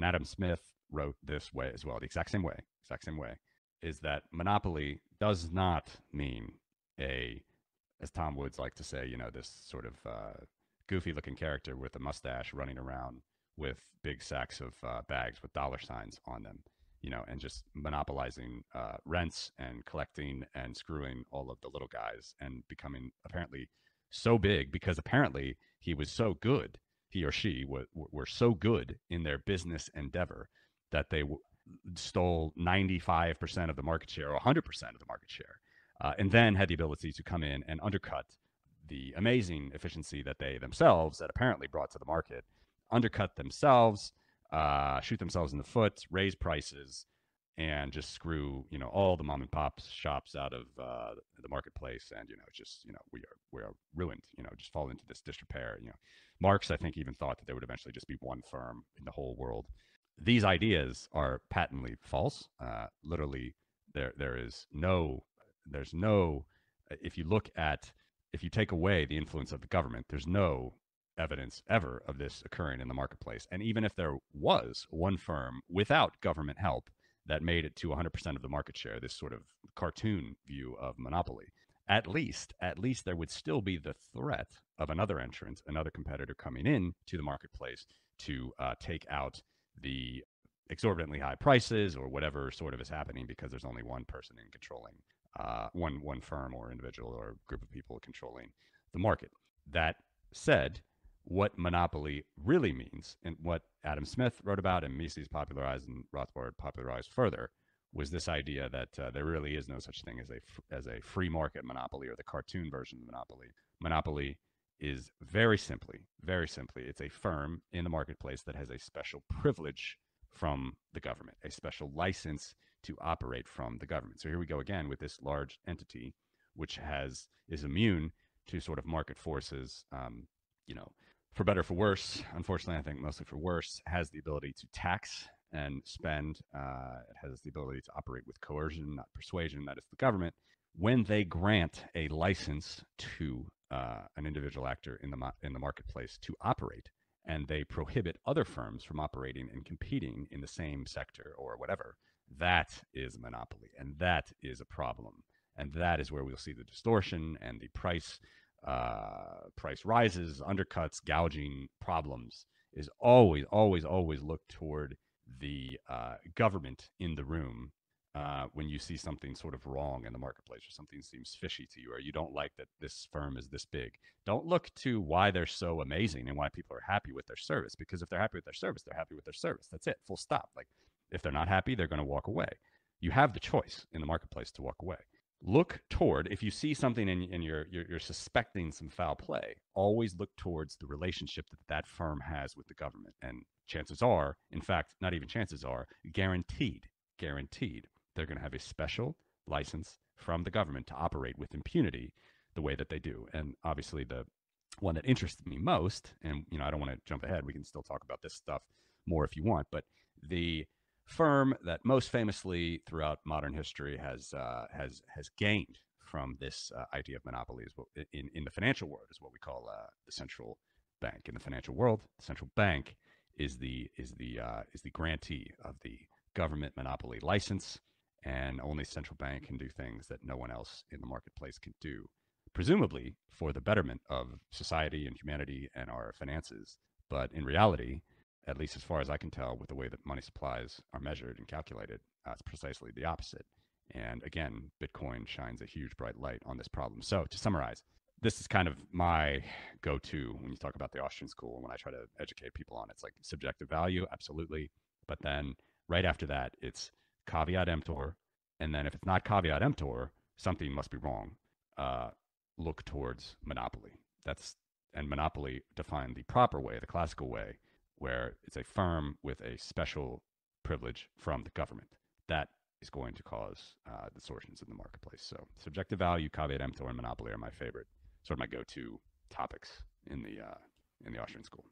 and Adam Smith wrote this way as well, the exact same way, exact same way, is that monopoly does not mean a, as Tom Woods like to say, you know, this sort of uh, goofy looking character with a mustache running around with big sacks of uh, bags with dollar signs on them, you know, and just monopolizing uh, rents and collecting and screwing all of the little guys and becoming apparently so big because apparently he was so good he or she were, were so good in their business endeavor that they w- stole 95% of the market share or 100% of the market share, uh, and then had the ability to come in and undercut the amazing efficiency that they themselves had apparently brought to the market, undercut themselves, uh, shoot themselves in the foot, raise prices, and just screw you know all the mom and pop shops out of uh, the marketplace and you know just you know we are we are ruined you know just fall into this disrepair you know marx i think even thought that there would eventually just be one firm in the whole world these ideas are patently false uh, literally there there is no there's no uh, if you look at if you take away the influence of the government there's no evidence ever of this occurring in the marketplace and even if there was one firm without government help that made it to 100% of the market share, this sort of cartoon view of monopoly. At least, at least there would still be the threat of another entrant, another competitor coming in to the marketplace to uh, take out the exorbitantly high prices or whatever sort of is happening because there's only one person in controlling uh, one one firm or individual or group of people controlling the market. That said, what monopoly really means and what Adam Smith wrote about and Mises popularized and Rothbard popularized further was this idea that uh, there really is no such thing as a as a free market monopoly or the cartoon version of monopoly. Monopoly is very simply, very simply, it's a firm in the marketplace that has a special privilege from the government, a special license to operate from the government. So here we go again with this large entity, which has is immune to sort of market forces, um, you know, for better for worse, unfortunately, I think mostly for worse, has the ability to tax and spend. Uh, it has the ability to operate with coercion, not persuasion. That is the government when they grant a license to uh, an individual actor in the in the marketplace to operate, and they prohibit other firms from operating and competing in the same sector or whatever. That is monopoly, and that is a problem, and that is where we'll see the distortion and the price uh, price rises, undercuts, gouging problems is always, always, always look toward the uh, government in the room uh, when you see something sort of wrong in the marketplace or something seems fishy to you or you don't like that this firm is this big. Don't look to why they're so amazing and why people are happy with their service because if they're happy with their service, they're happy with their service. That's it, full stop. Like if they're not happy, they're going to walk away. You have the choice in the marketplace to walk away look toward if you see something and, and you're, you're, you're suspecting some foul play always look towards the relationship that that firm has with the government and chances are in fact not even chances are guaranteed guaranteed they're going to have a special license from the government to operate with impunity the way that they do and obviously the one that interests me most and you know I don't want to jump ahead we can still talk about this stuff more if you want but the firm that most famously throughout modern history has uh, has has gained from this uh, idea of monopolies in in the financial world is what we call uh, the central bank. In the financial world, the central bank is the is the uh, is the grantee of the government monopoly license, and only central bank can do things that no one else in the marketplace can do. Presumably for the betterment of society and humanity and our finances, but in reality, at least as far as I can tell, with the way that money supplies are measured and calculated, uh, it's precisely the opposite. And again, Bitcoin shines a huge bright light on this problem. So to summarize, this is kind of my go-to when you talk about the Austrian school. When I try to educate people on it, it's like subjective value, absolutely. But then right after that, it's caveat emptor. And then if it's not caveat emptor, something must be wrong. Uh, look towards monopoly. That's and monopoly defined the proper way, the classical way, where it's a firm with a special privilege from the government. That is going to cause uh, distortions in the marketplace. So, subjective value, caveat emptor, and monopoly are my favorite, sort of my go-to topics in the uh, in the Austrian school.